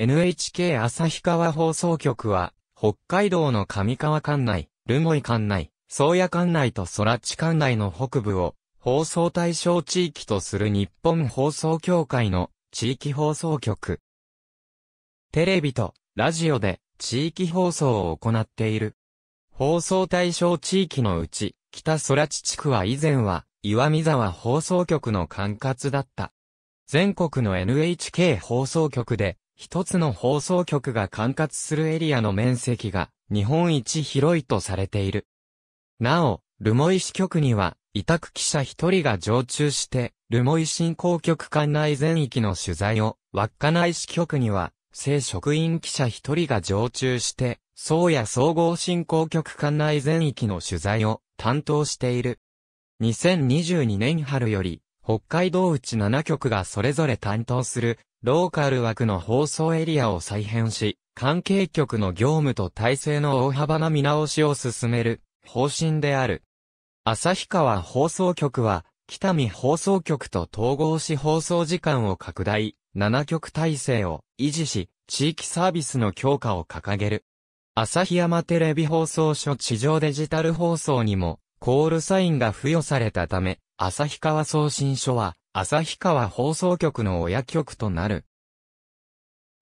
NHK 旭川放送局は、北海道の上川管内、留萌管内、宗谷管内と空地管内の北部を、放送対象地域とする日本放送協会の地域放送局。テレビとラジオで地域放送を行っている。放送対象地域のうち、北空地地区は以前は、岩見沢放送局の管轄だった。全国の NHK 放送局で、一つの放送局が管轄するエリアの面積が日本一広いとされている。なお、留萌支局には、委託記者一人が常駐して、留萌振興局管内全域の取材を、稚内支局には、正職員記者一人が常駐して、宗谷総合振興局管内全域の取材を担当している。2022年春より、北海道内7局がそれぞれ担当するローカル枠の放送エリアを再編し、関係局の業務と体制の大幅な見直しを進める方針である。旭川放送局は、北見放送局と統合し放送時間を拡大、7局体制を維持し、地域サービスの強化を掲げる。旭山テレビ放送所地上デジタル放送にも、コールサインが付与されたため、旭川送信所は、旭川放送局の親局となる。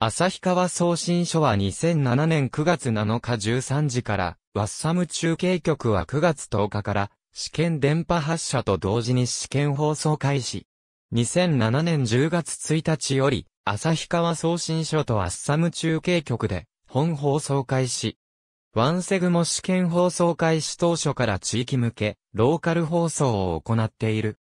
旭川送信所は2007年9月7日13時から、ワッサム中継局は9月10日から、試験電波発射と同時に試験放送開始。2007年10月1日より、旭川送信所とワッサム中継局で、本放送開始。ワンセグも試験放送開始当初から地域向け、ローカル放送を行っている。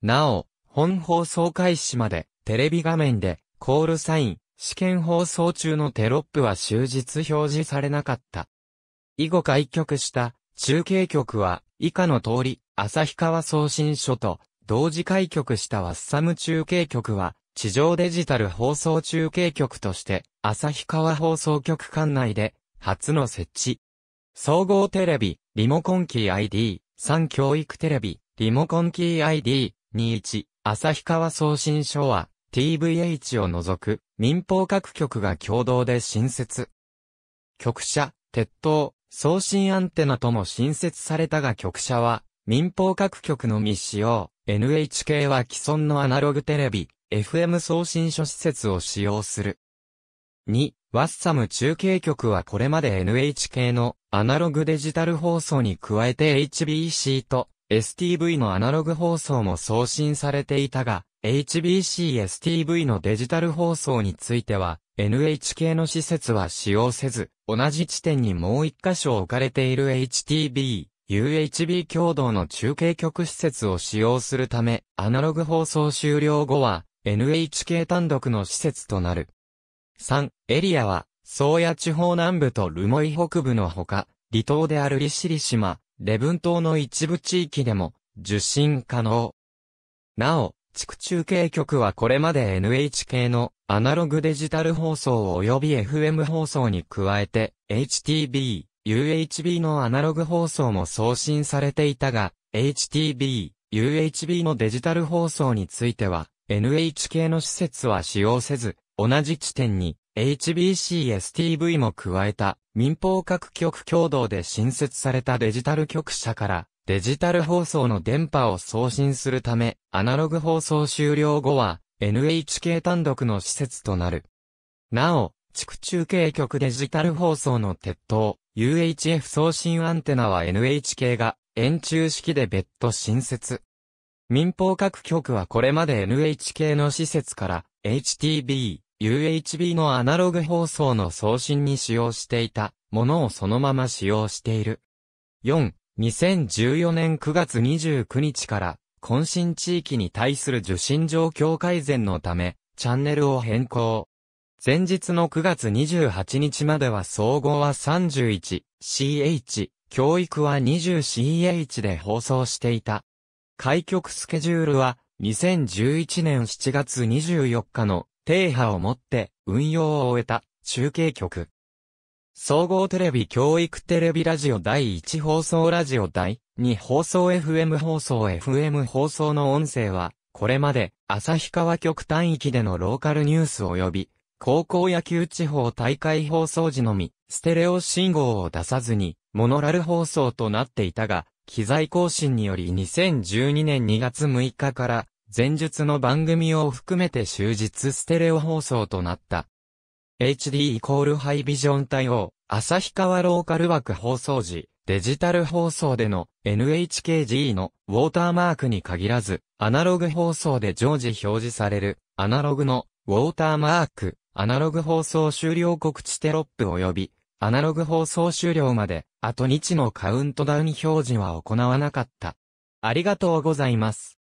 なお、本放送開始まで、テレビ画面で、コールサイン、試験放送中のテロップは終日表示されなかった。以後開局した中継局は以下の通り、旭川送信所と同時開局したワッサム中継局は地上デジタル放送中継局として旭川放送局管内で初の設置。総合テレビ、リモコンキー ID、3教育テレビ、リモコンキー ID、21、朝日川送信所は TVH を除く民放各局が共同で新設。局舎、鉄塔、送信アンテナとも新設されたが局舎は民放各局のみ使用。NHK は既存のアナログテレビ、FM 送信所施設を使用する。2、ワッサム中継局はこれまで NHK のアナログデジタル放送に加えて HBC と STV のアナログ放送も送信されていたが、HBCSTV のデジタル放送については、NHK の施設は使用せず、同じ地点にもう一箇所置かれている HTB、UHB 共同の中継局施設を使用するため、アナログ放送終了後は、NHK 単独の施設となる。3、エリアは、宗谷地方南部と留萌北部のほか、離島である利尻島、礼文島の一部地域でも受信可能。なお、地区中継局はこれまで NHK のアナログデジタル放送及び FM 放送に加えて HTB、UHB のアナログ放送も送信されていたが、HTB、UHB のデジタル放送については NHK の施設は使用せず、同じ地点に HBCSTV も加えた民放各局共同で新設されたデジタル局舎からデジタル放送の電波を送信するため、アナログ放送終了後は NHK 単独の施設となる。なお、地区中継局デジタル放送の鉄塔、UHF 送信アンテナは NHK が円柱式で別途新設。民放各局はこれまで NHK の施設から HTB、UHB のアナログ放送の送信に使用していたものをそのまま使用している。4、2014年9月29日から、渾身地域に対する受信状況改善のため、チャンネルを変更。前日の9月28日までは総合は 31CH、教育は 20CH で放送していた。開局スケジュールは2011年7月24日の停波をもって運用を終えた中継局。総合テレビ教育テレビラジオ第1放送ラジオ第2放送 FM 放送 FM 放送の音声は、これまで旭川局単域でのローカルニュース及び、高校野球地方大会放送時のみ、ステレオ信号を出さずに、モノラル放送となっていたが、機材更新により2012年2月6日から、前述の番組を含めて終日ステレオ放送となった。HD イコールハイビジョン対応、旭川ローカル枠放送時、デジタル放送での NHKG のウォーターマークに限らず、アナログ放送で常時表示される、アナログのウォーターマーク、アナログ放送終了告知テロップ及び、アナログ放送終了まで、あと日のカウントダウン表示は行わなかった。ありがとうございます。